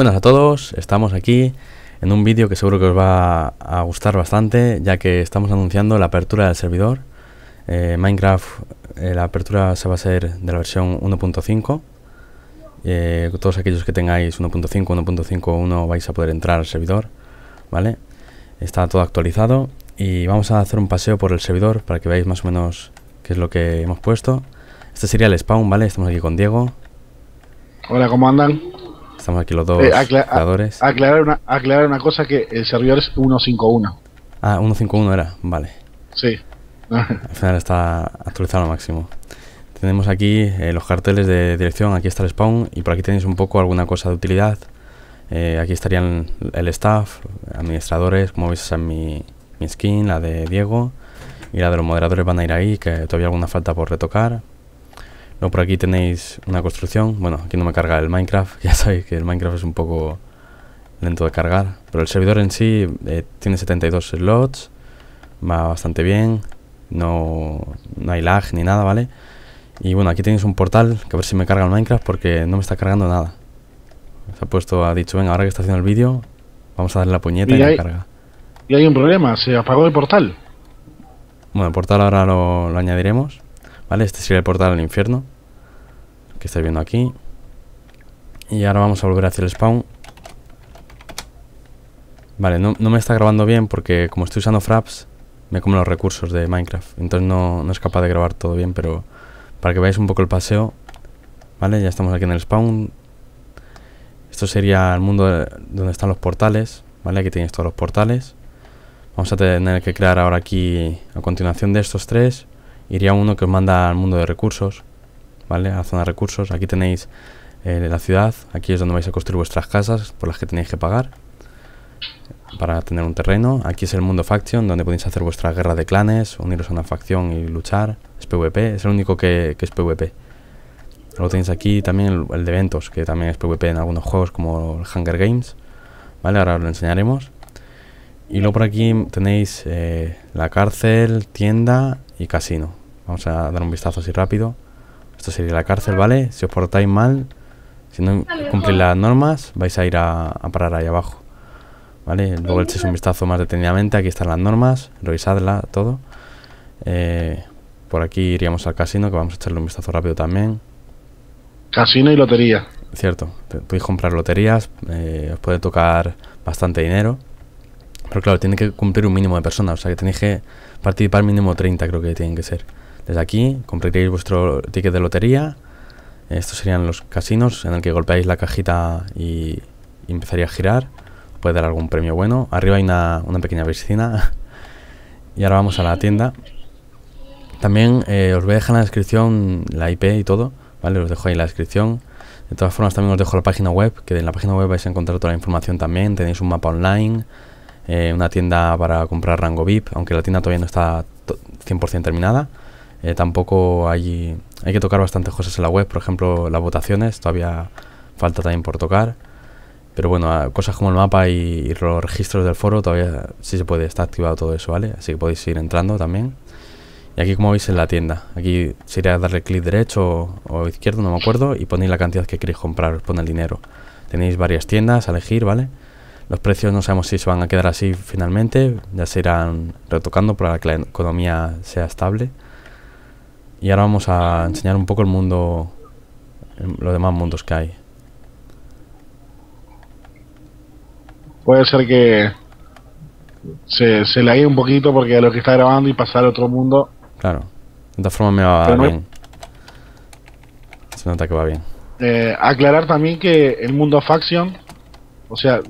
buenas a todos, estamos aquí en un vídeo que seguro que os va a gustar bastante ya que estamos anunciando la apertura del servidor eh, Minecraft, eh, la apertura se va a ser de la versión 1.5 eh, todos aquellos que tengáis 1.5, 1.5 1 vais a poder entrar al servidor ¿vale? está todo actualizado y vamos a hacer un paseo por el servidor para que veáis más o menos qué es lo que hemos puesto este sería el spawn, ¿vale? estamos aquí con Diego Hola, ¿cómo andan? Estamos aquí los dos eh, Aclarar una, aclarar una cosa que el servidor es 151. Ah, 151 era, vale. Sí. Al final está actualizado al máximo. Tenemos aquí eh, los carteles de dirección, aquí está el spawn y por aquí tenéis un poco alguna cosa de utilidad. Eh, aquí estarían el staff, administradores, como veis esa es mi, mi skin, la de Diego y la de los moderadores van a ir ahí, que todavía alguna falta por retocar no por aquí tenéis una construcción. Bueno, aquí no me carga el Minecraft. Ya sabéis que el Minecraft es un poco lento de cargar. Pero el servidor en sí eh, tiene 72 slots. Va bastante bien. No, hay lag ni nada, ¿vale? Y bueno, aquí tenéis un portal. Que a ver si me carga el Minecraft porque no me está cargando nada. Se ha puesto, ha dicho, venga, ahora que está haciendo el vídeo, vamos a darle la puñeta y, carga. Y hay un problema, se apagó el portal. Bueno, el portal ahora lo añadiremos. ¿Vale? Este sería el portal al infierno. Que estáis viendo aquí. Y ahora vamos a volver hacia el spawn. Vale, no, me está grabando bien porque como estoy usando fraps, me como los recursos de Minecraft. Entonces no, es capaz de grabar todo bien, pero para que veáis un poco el paseo. Vale, ya estamos aquí en el spawn. Esto sería el mundo donde están los portales. Vale, aquí tenéis todos los portales. Vamos a tener que crear ahora aquí, a continuación de estos tres, iría uno que os manda al mundo de recursos, ¿vale? A la zona de recursos. Aquí tenéis eh, la ciudad, aquí es donde vais a construir vuestras casas por las que tenéis que pagar eh, para tener un terreno. Aquí es el mundo faction, donde podéis hacer vuestra guerra de clanes, uniros a una facción y luchar. Es PvP, es el único que, es PvP. Luego tenéis aquí también el, de eventos, que también es PvP en algunos juegos como el Hunger Games. ¿Vale? Ahora os lo enseñaremos. Y luego por aquí tenéis eh, la cárcel, tienda y casino. Vamos a dar un vistazo así rápido. Esto sería la cárcel, ¿vale? Si os portáis mal, si no cumplís las normas, vais a ir a, parar ahí abajo. ¿Vale? Luego echéis un vistazo más detenidamente. Aquí están las normas. Revisadla, todo. Eh, por aquí iríamos al casino, que vamos a echarle un vistazo rápido también. Casino y lotería. Cierto, podéis comprar loterías, eh, os puede tocar bastante dinero. Pero claro, tiene que cumplir un mínimo de personas, o sea que tenéis que participar mínimo 30, creo que tienen que ser. Desde aquí compraréis vuestro ticket de lotería. Estos serían los casinos en el que golpeáis la cajita y, empezaría a girar. Puede dar algún premio bueno. Arriba hay una, pequeña piscina. y ahora vamos a la tienda. También eh, os voy a dejar en la descripción la IP y todo. ¿Vale? Os dejo ahí la descripción. De todas formas también os dejo la página web, que en la página web vais a encontrar toda la información también. Tenéis un mapa online, eh, una tienda para comprar rango VIP, aunque la tienda todavía no está 100% terminada. Eh, tampoco hay, hay que tocar bastantes cosas en la web, por ejemplo, las votaciones, todavía falta también por tocar. Pero bueno, ah, cosas como el mapa y, los registros del foro todavía sí se puede, está activado todo eso, ¿vale? Así que podéis ir entrando también. Y aquí como veis en la tienda, aquí sería darle clic derecho o, izquierdo, no me acuerdo, y ponéis la cantidad que queréis comprar, os pone el dinero. Tenéis varias tiendas a elegir, ¿vale? Los precios no sabemos si se van a quedar así finalmente, ya se irán retocando para que la economía sea estable. Y ahora vamos a enseñar un poco el mundo, los demás mundos que hay. Puede ser que se, se le un poquito porque a lo que está grabando y pasar a otro mundo. Claro, de todas formas me va bien. Se nota que va bien. Eh, aclarar también que el mundo Faction, o sea,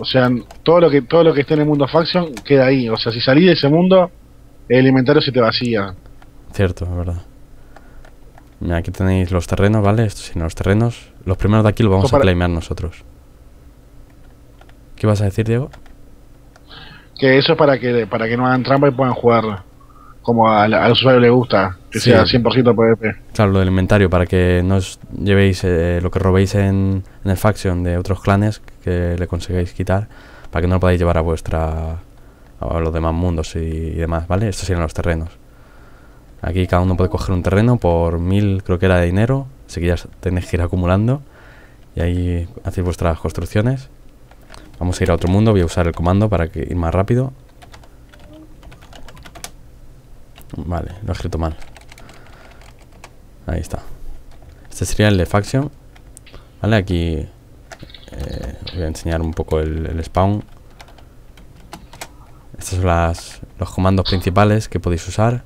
o sea, todo lo que todo lo que esté en el mundo Faction queda ahí. O sea, si salís de ese mundo, el inventario se te vacía. Cierto, es verdad. Mira, aquí tenéis los terrenos, ¿vale? Estos son los terrenos. Los primeros de aquí los vamos a claimar nosotros. ¿Qué vas a decir, Diego? Que eso es para que, para que no hagan trampa y puedan jugar como al, usuario le gusta, que sea 100% PvP. Claro, lo del inventario, para que no os llevéis eh, lo que robéis en, el faction de otros clanes que le consigáis quitar, para que no lo podáis llevar a vuestra. a los demás mundos y, demás, ¿vale? Estos serían los terrenos. Aquí cada uno puede coger un terreno por mil, creo que era de dinero, así que ya tenéis que ir acumulando. Y ahí hacéis vuestras construcciones. Vamos a ir a otro mundo, voy a usar el comando para que ir más rápido. Vale, lo he escrito mal. Ahí está. Este sería el de faction. Vale, aquí eh, voy a enseñar un poco el, spawn. Estos son los comandos principales que podéis usar.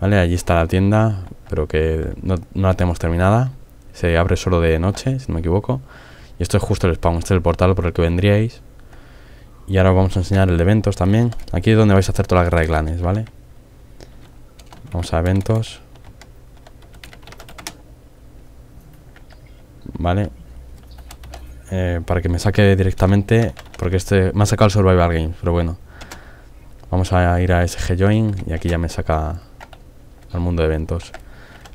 ¿Vale? Allí está la tienda, pero que no, la tenemos terminada. Se abre solo de noche, si no me equivoco. Y esto es justo el spawn, este es el portal por el que vendríais. Y ahora os vamos a enseñar el de eventos también. Aquí es donde vais a hacer toda la guerra de clanes, ¿vale? Vamos a eventos. Vale. Eh, para que me saque directamente, porque este me ha sacado el Survival Games, pero bueno. Vamos a ir a SG Join y aquí ya me saca mundo de eventos.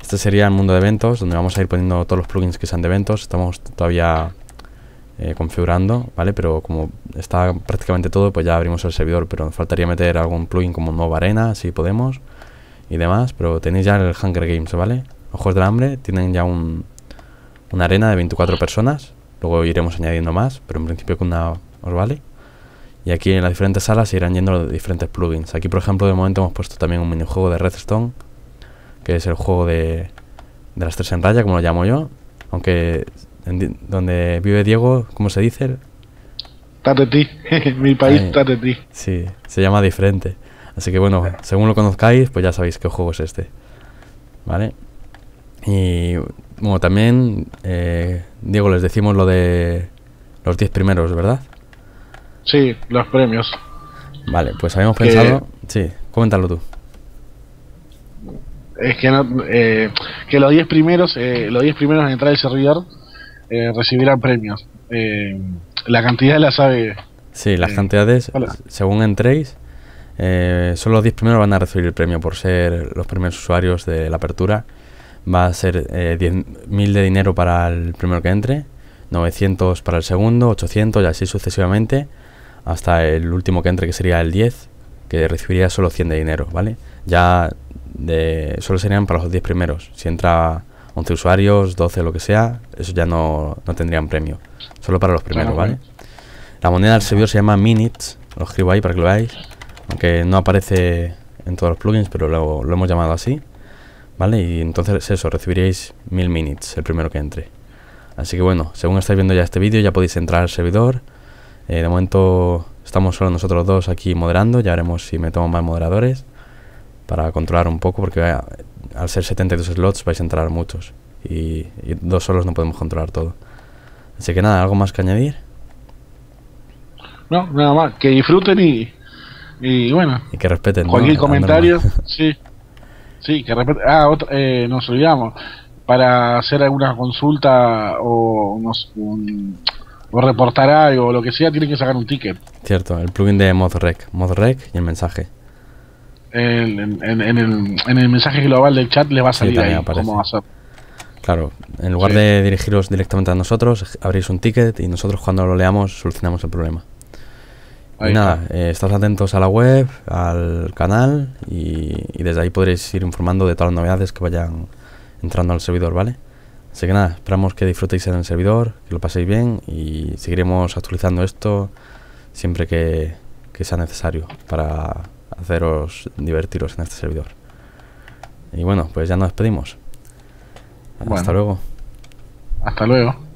Este sería el mundo de eventos, donde vamos a ir poniendo todos los plugins que sean de eventos. Estamos todavía eh, configurando, ¿vale? Pero como está prácticamente todo, pues ya abrimos el servidor. Pero nos faltaría meter algún plugin como Nova Arena, si podemos, y demás. Pero tenéis ya el Hunger Games, ¿vale? Ojos del Hambre tienen ya una arena de 24 personas. Luego iremos añadiendo más, pero en principio con una os vale. Y aquí en las diferentes salas irán yendo los diferentes plugins. Aquí, por ejemplo, de momento hemos puesto también un minijuego de Redstone que es el juego de, de las tres en raya, como lo llamo yo. Aunque en, donde vive Diego, ¿cómo se dice? Tatetí, mi país Tate Sí, se llama diferente. Así que bueno, según lo conozcáis, pues ya sabéis qué juego es este. ¿Vale? Y bueno, también, eh, Diego, les decimos lo de los 10 primeros, ¿verdad? Sí, los premios. Vale, pues habíamos pensado... Sí, coméntalo tú es que, no, eh, que los 10 primeros, eh, los 10 primeros en entrar al servidor eh, recibirán premios. la cantidad la sabe. Sí, las cantidades, según entréis, solo los 10 primeros van a recibir el premio por ser los primeros usuarios de la apertura. Va a ser 10.000 de dinero para el primero que entre, 900 para el segundo, 800 y así sucesivamente, hasta el último que entre, que sería el 10, que recibiría solo 100 de dinero, ¿vale? Ya solo serían para los 10 primeros. Si entra 11 usuarios, 12, lo que sea, eso ya no, no tendrían premio. Solo para los primeros, ah, ¿vale? La moneda del servidor se llama Minutes, lo escribo ahí para que lo veáis, aunque no aparece en todos los plugins, pero lo, lo hemos llamado así, ¿vale? Y entonces eso, recibiréis 1000 Minutes, el primero que entre. Así que bueno, según estáis viendo ya este vídeo, ya podéis entrar al servidor. Eh, de momento estamos solo nosotros dos aquí moderando, ya veremos si me tomo más moderadores para controlar un poco, porque al ser 72 slots vais a entrar muchos y, dos solos no podemos controlar todo. Así que nada, ¿algo más que añadir? No, nada más, que disfruten y, y bueno. Y que respeten. Cualquier comentario, sí. Sí, que respeten. Ah, eh, nos olvidamos. Para hacer alguna consulta o, o reportar algo o lo que sea, tienen que sacar un ticket. Cierto, el plugin de ModRec, ModRec y el mensaje en, el, en, el, mensaje global del chat le va a salir ahí cómo va a ser. Claro, en lugar de dirigiros directamente a nosotros, abrís un ticket y nosotros cuando lo leamos solucionamos el problema. nada, eh, atentos a la web, al canal y, desde ahí podréis ir informando de todas las novedades que vayan entrando al servidor, ¿vale? Así que nada, esperamos que disfrutéis en el servidor, que lo paséis bien y seguiremos actualizando esto siempre que sea necesario para haceros divertiros en este servidor. Y bueno, pues ya nos despedimos. hasta luego. Hasta luego.